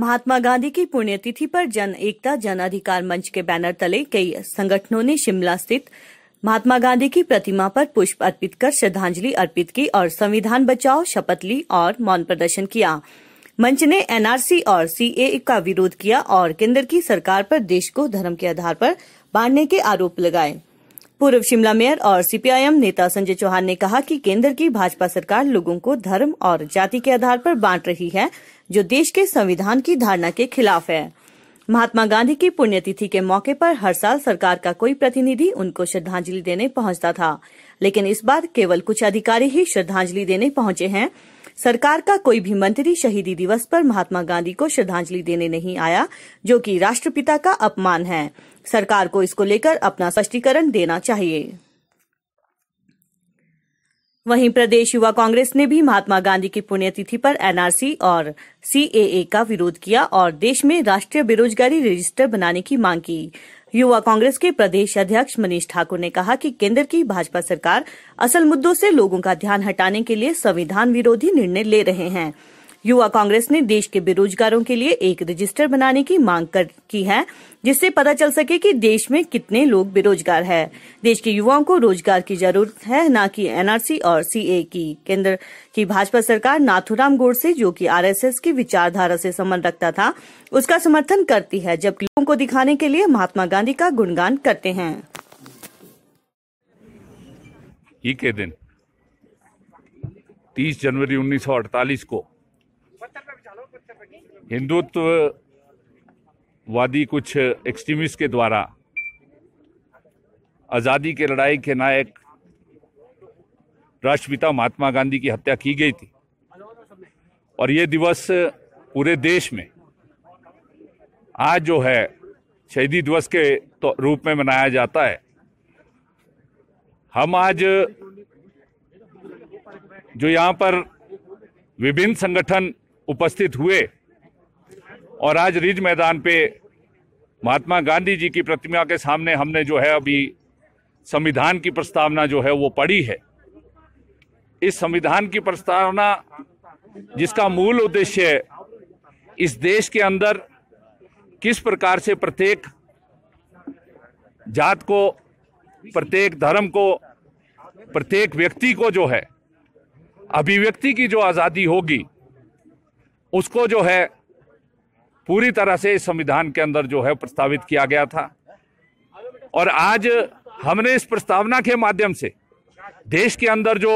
महात्मा गांधी की पुण्यतिथि पर जन एकता जन अधिकार मंच के बैनर तले कई संगठनों ने शिमला स्थित महात्मा गांधी की प्रतिमा पर पुष्प अर्पित कर श्रद्धांजलि अर्पित की और संविधान बचाओ शपथ ली और मौन प्रदर्शन किया मंच ने एनआरसी और सीएए का विरोध किया और केंद्र की सरकार पर देश को धर्म के आधार पर बांटने के आरोप लगाये पूर्व शिमला मेयर और सीपीआईएम नेता संजय चौहान ने कहा कि केंद्र की भाजपा सरकार लोगों को धर्म और जाति के आधार पर बांट रही है जो देश के संविधान की धारणा के खिलाफ है महात्मा गांधी की पुण्यतिथि के मौके पर हर साल सरकार का कोई प्रतिनिधि उनको श्रद्धांजलि देने पहुंचता था लेकिन इस बार केवल कुछ अधिकारी ही श्रद्धांजलि देने पहुंचे हैं सरकार का कोई भी मंत्री शहीदी दिवस पर महात्मा गांधी को श्रद्धांजलि देने नहीं आया जो कि राष्ट्रपिता का अपमान है सरकार को इसको लेकर अपना स्पष्टीकरण देना चाहिए वहीं प्रदेश युवा कांग्रेस ने भी महात्मा गांधी की पुण्यतिथि पर एनआरसी और सीएए का विरोध किया और देश में राष्ट्रीय बेरोजगारी रजिस्टर बनाने की मांग की युवा कांग्रेस के प्रदेश अध्यक्ष मनीष ठाकुर ने कहा कि केंद्र की भाजपा सरकार असल मुद्दों से लोगों का ध्यान हटाने के लिए संविधान विरोधी निर्णय ले रहे हैं युवा कांग्रेस ने देश के बेरोजगारों के लिए एक रजिस्टर बनाने की मांग कर की है जिससे पता चल सके कि देश में कितने लोग बेरोजगार हैं। देश के युवाओं को रोजगार की जरूरत है न कि एनआरसी और सीए की केंद्र की भाजपा सरकार नाथुराम गोड से जो कि आरएसएस की विचारधारा से संबंध रखता था उसका समर्थन करती है जबकि लोगों को दिखाने के लिए महात्मा गांधी का गुणगान करते हैं के दिन 30 जनवरी 1948 को हिंदुत्ववादी कुछ एक्सट्रीमिस्ट के द्वारा आज़ादी के लड़ाई के नायक राष्ट्रपिता महात्मा गांधी की हत्या की गई थी और ये दिवस पूरे देश में आज जो है शहीदी दिवस के तो रूप में मनाया जाता है हम आज जो यहाँ पर विभिन्न संगठन उपस्थित हुए और आज रिज मैदान पे महात्मा गांधी जी की प्रतिमा के सामने हमने जो है अभी संविधान की प्रस्तावना जो है वो पड़ी है इस संविधान की प्रस्तावना जिसका मूल उद्देश्य इस देश के अंदर किस प्रकार से प्रत्येक जात को प्रत्येक धर्म को प्रत्येक व्यक्ति को जो है अभिव्यक्ति की जो आज़ादी होगी उसको जो है पूरी तरह से इस संविधान के अंदर जो है प्रस्तावित किया गया था और आज हमने इस प्रस्तावना के माध्यम से देश के अंदर जो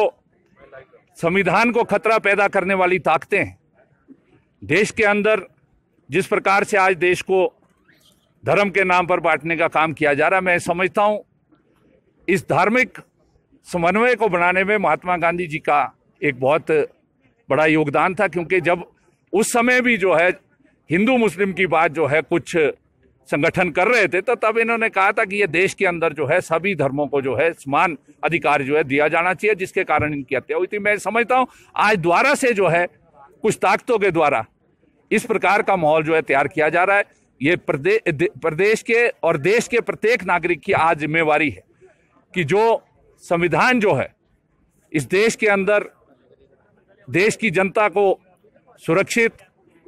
संविधान को खतरा पैदा करने वाली ताकतें हैं देश के अंदर जिस प्रकार से आज देश को धर्म के नाम पर बांटने का काम किया जा रहा है मैं समझता हूँ इस धार्मिक समन्वय को बनाने में महात्मा गांधी जी का एक बहुत बड़ा योगदान था क्योंकि जब उस समय भी जो है हिंदू मुस्लिम की बात जो है कुछ संगठन कर रहे थे तो तब इन्होंने कहा था कि ये देश के अंदर जो है सभी धर्मों को जो है समान अधिकार जो है दिया जाना चाहिए जिसके कारण इनकी हत्या हुई थी मैं समझता हूँ आज द्वारा से जो है कुछ ताकतों के द्वारा इस प्रकार का माहौल जो है तैयार किया जा रहा है ये प्रदेश के और देश के प्रत्येक नागरिक की आज जिम्मेवारी है कि जो संविधान जो है इस देश के अंदर देश की जनता को सुरक्षित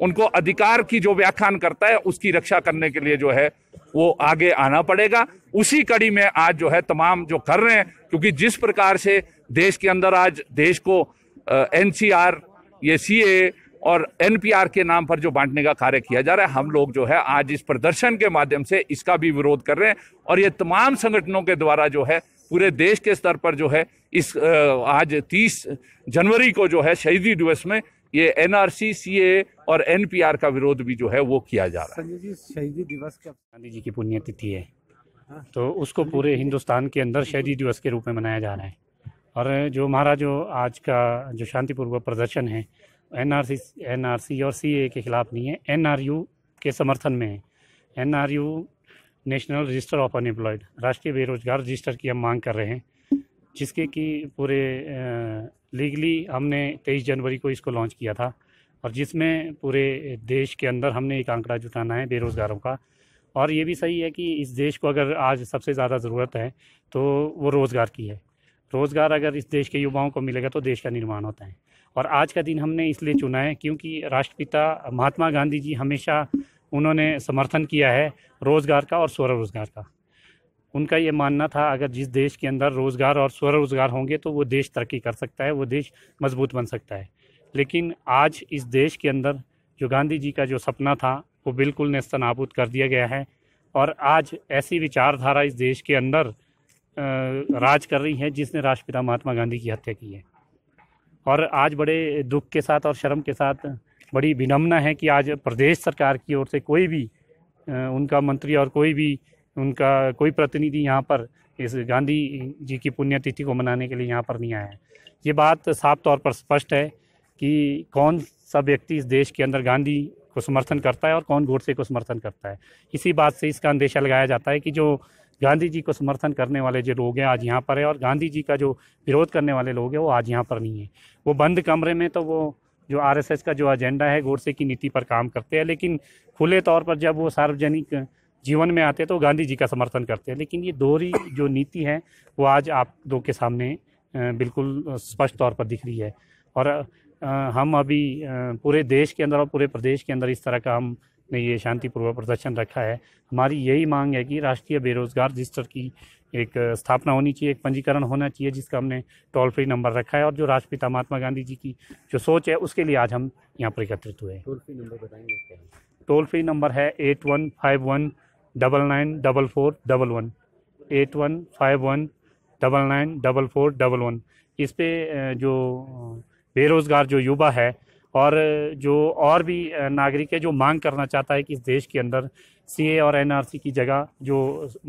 उनको अधिकार की जो व्याख्यान करता है उसकी रक्षा करने के लिए जो है वो आगे आना पड़ेगा उसी कड़ी में आज जो है तमाम जो कर रहे हैं क्योंकि जिस प्रकार से देश के अंदर आज देश को एन सी आर ये सी ए और एन पी आर के नाम पर जो बांटने का कार्य किया जा रहा है हम लोग जो है आज इस प्रदर्शन के माध्यम से इसका भी विरोध कर रहे हैं और ये तमाम संगठनों के द्वारा जो है पूरे देश के स्तर पर जो है इस आज 30 जनवरी को जो है शहीदी दिवस में ये एनआरसी सीए और एनपीआर का विरोध भी जो है वो किया जा रहा है संजय जी शहीदी दिवस का गांधी जी की पुण्यतिथि है हाँ। तो उसको पूरे हिंदुस्तान के अंदर शहीदी दिवस के रूप में मनाया जा रहा है और जो हमारा जो आज का जो शांतिपूर्वक प्रदर्शन है एनआरसी एनआरसी और सीए के खिलाफ नहीं है एनआरयू के समर्थन में है NRU national register of unemployed राष्ट्रीय बेरोजगार रजिस्टर की हम मांग कर रहे हैं जिसके कि पूरे लीगली हमने 23 जनवरी को इसको लॉन्च किया था और जिसमें पूरे देश के अंदर हमने एक आंकड़ा जुटाना है बेरोज़गारों का और ये भी सही है कि इस देश को अगर आज सबसे ज़्यादा ज़रूरत है तो वो रोज़गार की है रोज़गार अगर इस देश के युवाओं को मिलेगा तो देश का निर्माण होता है और आज का दिन हमने इसलिए चुना है क्योंकि राष्ट्रपिता महात्मा गांधी जी हमेशा उन्होंने समर्थन किया है रोज़गार का और स्वरोज़गार का उनका ये मानना था अगर जिस देश के अंदर रोज़गार और स्वरोज़गार होंगे तो वो देश तरक्की कर सकता है वो देश मजबूत बन सकता है लेकिन आज इस देश के अंदर जो गांधी जी का जो सपना था वो बिल्कुल नेस्त नाबूद कर दिया गया है और आज ऐसी विचारधारा इस देश के अंदर राज कर रही है जिसने राष्ट्रपिता महात्मा गांधी की हत्या की है और आज बड़े दुख के साथ और शर्म के साथ बड़ी विनम्ना है कि आज प्रदेश सरकार की ओर से कोई भी उनका मंत्री और कोई भी उनका कोई प्रतिनिधि यहाँ पर इस गांधी जी की पुण्यतिथि को मनाने के लिए यहाँ पर नहीं आया है ये बात साफ तौर पर स्पष्ट है कि कौन सा व्यक्ति इस देश के अंदर गांधी को समर्थन करता है और कौन गोडसे को समर्थन करता है इसी बात से इसका अंदेशा लगाया जाता है कि जो गांधी जी को समर्थन करने वाले जो लोग हैं आज यहाँ पर है और गांधी जी का जो विरोध करने वाले लोग हैं वो आज यहाँ पर नहीं है वो बंद कमरे में तो वो जो आरएसएस का जो एजेंडा है गोडसे की नीति पर काम करते हैं लेकिन खुले तौर पर जब वो सार्वजनिक जीवन में आते हैं तो गांधी जी का समर्थन करते हैं लेकिन ये दोहरी जो नीति है वो आज आप लोग के सामने बिल्कुल स्पष्ट तौर पर दिख रही है और हम अभी पूरे देश के अंदर और पूरे प्रदेश के अंदर इस तरह का हम ने ये शांतिपूर्वक प्रदर्शन रखा है हमारी यही मांग है कि राष्ट्रीय बेरोजगार रजिस्टर की एक स्थापना होनी चाहिए एक पंजीकरण होना चाहिए जिसका हमने टोल फ्री नंबर रखा है और जो राष्ट्रपिता महात्मा गांधी जी की जो सोच है उसके लिए आज हम यहाँ पर एकत्रित हुए टोल फ्री नंबर बताएंगे टोल फ्री नंबर है eight one five one double nine double four double one eight one five one double nine double four double one इस पर जो बेरोज़गार जो युवा है और जो और भी नागरिक है जो मांग करना चाहता है कि इस देश के अंदर सीए और एनआरसी की जगह जो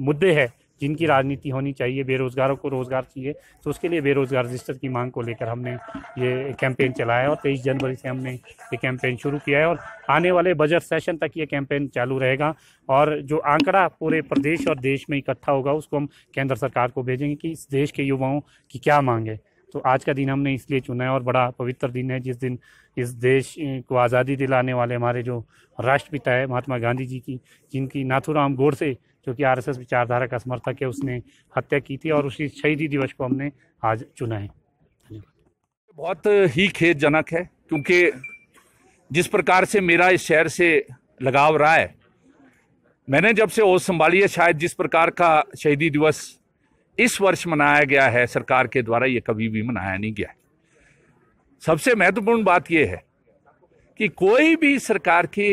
मुद्दे है जिनकी राजनीति होनी चाहिए बेरोज़गारों को रोज़गार चाहिए तो उसके लिए बेरोज़गार रजिस्टर की मांग को लेकर हमने ये कैंपेन चलाया और तेईस जनवरी से हमने ये कैंपेन शुरू किया है और आने वाले बजट सेशन तक ये कैंपेन चालू रहेगा और जो आंकड़ा पूरे प्रदेश और देश में इकट्ठा होगा उसको हम केंद्र सरकार को भेजेंगे कि इस देश के युवाओं की क्या मांग है तो आज का दिन हमने इसलिए चुना है और बड़ा पवित्र दिन है जिस दिन इस देश को आज़ादी दिलाने वाले हमारे जो राष्ट्रपिता है महात्मा गांधी जी की जिनकी नाथुराम गोड़ से जो कि आरएसएस विचारधारा का समर्थक है उसने हत्या की थी और उसी शहीदी दिवस को हमने आज चुना है बहुत ही खेदजनक है क्योंकि जिस प्रकार से मेरा इस शहर से लगाव रहा है मैंने जब से ओस संभाली है शायद जिस प्रकार का शहीदी दिवस इस वर्ष मनाया गया है सरकार के द्वारा ये कभी भी मनाया नहीं गया सबसे महत्वपूर्ण बात यह है कि कोई भी सरकार की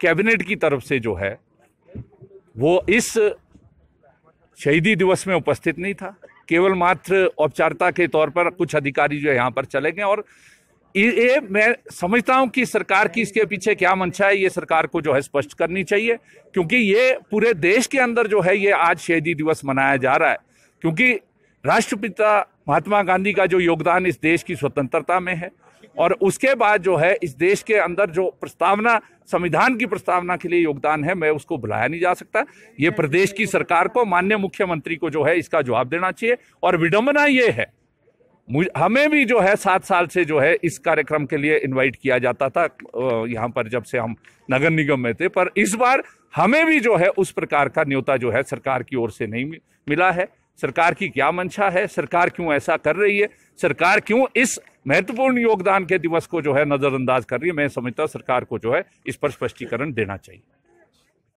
कैबिनेट की तरफ से जो है वो इस शहीदी दिवस में उपस्थित नहीं था केवल मात्र औपचारिकता के तौर पर कुछ अधिकारी जो है यहाँ पर चले गए और ये मैं समझता हूँ कि सरकार की इसके पीछे क्या मंशा है ये सरकार को जो है स्पष्ट करनी चाहिए क्योंकि ये पूरे देश के अंदर जो है ये आज शहीदी दिवस मनाया जा रहा है क्योंकि राष्ट्रपिता महात्मा गांधी का जो योगदान इस देश की स्वतंत्रता में है और उसके बाद जो है इस देश के अंदर जो प्रस्तावना संविधान की प्रस्तावना के लिए योगदान है मैं उसको भुलाया नहीं जा सकता ये प्रदेश की सरकार को माननीय मुख्यमंत्री को जो है इसका जवाब देना चाहिए और विडम्बना ये है हमें भी जो है सात साल से जो है इस कार्यक्रम के लिए इनवाइट किया जाता था यहाँ पर जब से हम नगर निगम में थे पर इस बार हमें भी जो है उस प्रकार का न्योता जो है सरकार की ओर से नहीं मिला है सरकार की क्या मंशा है सरकार क्यों ऐसा कर रही है सरकार क्यों इस महत्वपूर्ण योगदान के दिवस को जो है नज़रअंदाज कर रही है मैं समझता हूँ सरकार को जो है इस पर स्पष्टीकरण देना चाहिए